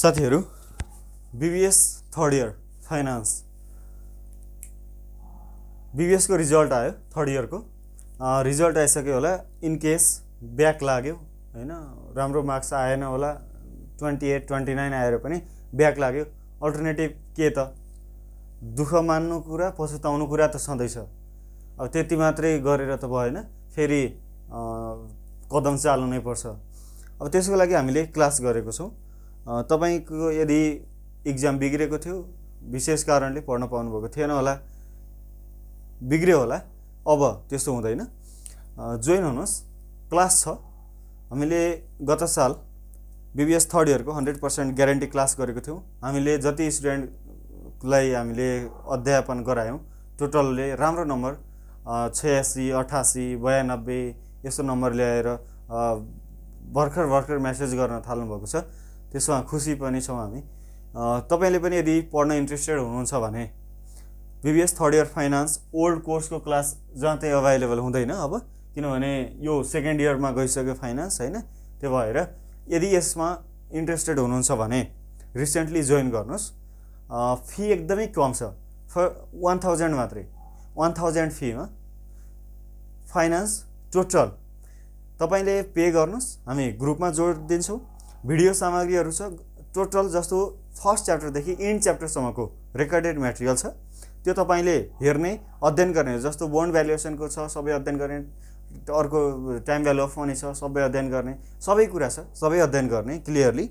साथीहरू BBS third year finance बिबिएसको result आयो थर्ड इयरको रिजल्ट आइसक्यो होला इन केस ब्याक लाग्यो होइन राम्रो मार्क्स आएन होला ट्वेन्टी एट ट्वेन्टी नाइन आएर पनि ब्याक लाग्यो अल्टरनेटिभ के त दुःख मान्नु कुरा पछुताउनु कुरा त सधैँ छ अब त्यति मात्रै गरेर त भएन फेरि कदम चाल्नु नै पर्छ अब त्यसको लागि हामीले क्लास गरेको छौँ तपाईँको यदि इक्जाम बिग्रेको थियो विशेष कारणले पढ्न पाउनुभएको थिएन होला बिग्रियो होला अब त्यस्तो हुँदैन जोइन हुनुहोस् क्लास छ हामीले गत साल बिबिएस थर्ड इयरको हन्ड्रेड पर्सेन्ट ग्यारेन्टी क्लास गरेको थियौँ हामीले जति स्टुडेन्टलाई हामीले अध्यापन गरायौँ टोटलले राम्रो नम्बर छयासी अठासी बयानब्बे यस्तो नम्बर ल्याएर भर्खर भर्खर म्यासेज गर्न थाल्नुभएको छ त्यसमा खुसी पनि छौँ हामी तपाईँले पनि यदि पढ्न इन्ट्रेस्टेड हुनुहुन्छ भने BBS third year finance old कोर्सको क्लास जहाँ त्यही अभाइलेबल हुँदैन अब किनभने यो सेकेन्ड इयरमा गइसक्यो फाइनेन्स होइन त्यो भएर यदि यसमा इन्ट्रेस्टेड हुनुहुन्छ भने रिसेन्टली जोइन गर्नुहोस् फी एकदमै कम छ फर वान थाउजन्ड मात्रै वान थाउजन्ड फीमा फाइनेन्स टोटल तपाईँले पे गर्नुहोस् हामी ग्रुपमा जोड दिन्छौँ भिडियो सामग्रीहरू छ टोटल जस्तो फर्स्ट च्याप्टरदेखि एन्ड च्याप्टरसम्मको रेकर्डेड मेटेरियल छ त्यो तपाईँले हेर्ने अध्ययन गर्ने जस्तो बोन्ड भ्यालुएसनको छ सबै अध्ययन गर्ने अर्को टाइम भ्यालु अफ मनी छ सबै अध्ययन गर्ने सबै कुरा छ सबै अध्ययन गर्ने क्लियरली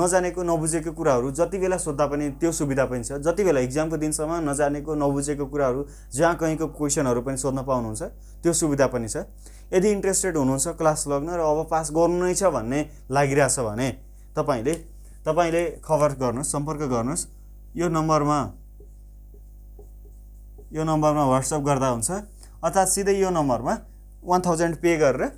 नजानेको नबुझेको कुराहरू जति बेला सोद्धा पनि त्यो सुविधा पनि छ जति बेला इक्जामको दिनसम्म नजानेको नबुझेको कुराहरू जहाँ कहीँको क्वेसनहरू पनि सोध्न पाउनुहुन्छ त्यो सुविधा पनि छ यदि इन्ट्रेस्टेड हुनुहुन्छ क्लास लग्न र अब पास गर्नु नै छ भन्ने लागिरहेछ भने तपाईँले तपाईँले खबर गर्नुहोस् सम्पर्क गर्नुहोस् यो नम्बरमा यो नम्बरमा वाट्सएप गर्दा हुन्छ अर्थात् सिधै यो नम्बरमा वान थाउजन्ड पे गरेर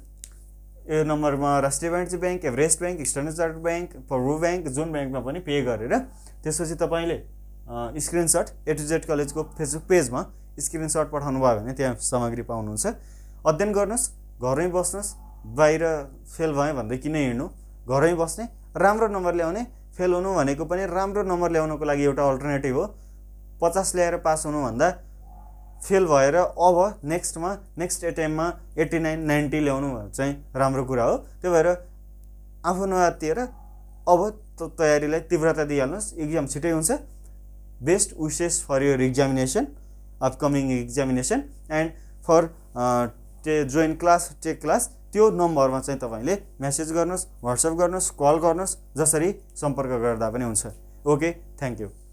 यो नम्बरमा राष्ट्रिय वाणिज्य bank Everest bank eastern bank Prabhu bank जुन ब्याङ्कमा पनि पे गरेर त्यसपछि तपाईँले स्क्रिनसट एटुजेड कलेजको फेसबुक पेजमा स्क्रिनसट पठाउनु भयो भने त्यहाँ सामग्री पाउनुहुन्छ अध्ययन गर्नुहोस् घरमै बस्नुहोस् बाहिर फेल भयो भनेदेखि किन हिँड्नु घरमै बस्ने राम्रो नम्बर ल्याउने फेल हुनु भनेको पनि राम्रो नम्बर ल्याउनुको लागि एउटा अल्टरनेटिभ हो पचास ल्याएर पास हुनुभन्दा फेल भएर अब नेक्स्टमा नेक्स्ट एटेम्पमा एट्टी नाइन नाइन्टी ल्याउनु चाहिँ राम्रो कुरा हो त्यही भएर आफू नआतिएर अब तयारीलाई तीव्रता दिइहाल्नुहोस् इक्जाम छिटै हुन्छ best wishes for your examination upcoming examination and for to join class take class त्यो नम्बरमा चाहिँ तपाईँले म्यासेज गर्नुहोस् वाट्सएप गर्नुहोस् कल गर्नुहोस् जसरी सम्पर्क गर्दा पनि हुन्छ ओके थ्याङ्क यू